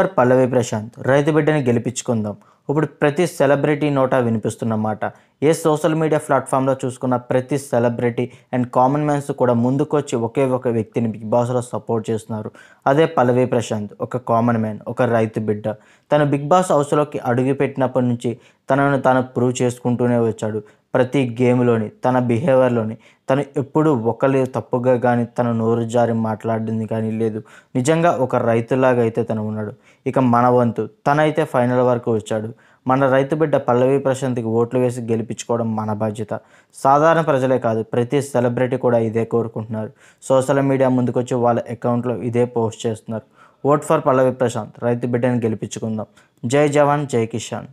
for పల్లవి ప్రశాంత్ రైతు బిడ్డని గెలిపించుకుందాం ఇప్పుడు ప్రతి సెలబ్రిటీ నోటా వినిపిస్తున్నమాట ఏ సోషల్ మీడియా ప్లాట్ఫామ్లో చూసుకున్న ప్రతి సెలబ్రిటీ అండ్ కామన్ మ్యాన్స్ కూడా ముందుకొచ్చి ఒకే ఒక వ్యక్తిని బిగ్ బాస్లో సపోర్ట్ చేస్తున్నారు అదే పల్లవి ప్రశాంత్ ఒక కామన్ మ్యాన్ ఒక రైతు బిడ్డ తను బిగ్ బాస్ హౌస్లోకి అడుగుపెట్టినప్పటి నుంచి తనను తాను ప్రూవ్ చేసుకుంటూనే వచ్చాడు ప్రతి గేమ్లోని తన బిహేవియర్లోని తను ఎప్పుడు ఒకరి తప్పుగా కానీ తన నోరు జారి మాట్లాడింది కానీ లేదు నిజంగా ఒక రైతులాగా అయితే తను ఉన్నాడు ఇక మన వంతు తనైతే ఫైనల్ వరకు వచ్చాడు మన రైతు బిడ్డ పల్లవి ప్రశాంత్కి ఓట్లు వేసి గెలిపించుకోవడం మన బాధ్యత సాధారణ ప్రజలే కాదు ప్రతి సెలబ్రిటీ కూడా ఇదే కోరుకుంటున్నారు సోషల్ మీడియా ముందుకొచ్చి వాళ్ళ అకౌంట్లో ఇదే పోస్ట్ చేస్తున్నారు ఓట్ ఫర్ పల్లవి ప్రశాంత్ రైతు బిడ్డని గెలిపించుకుందాం జై జవాన్ జై కిషాన్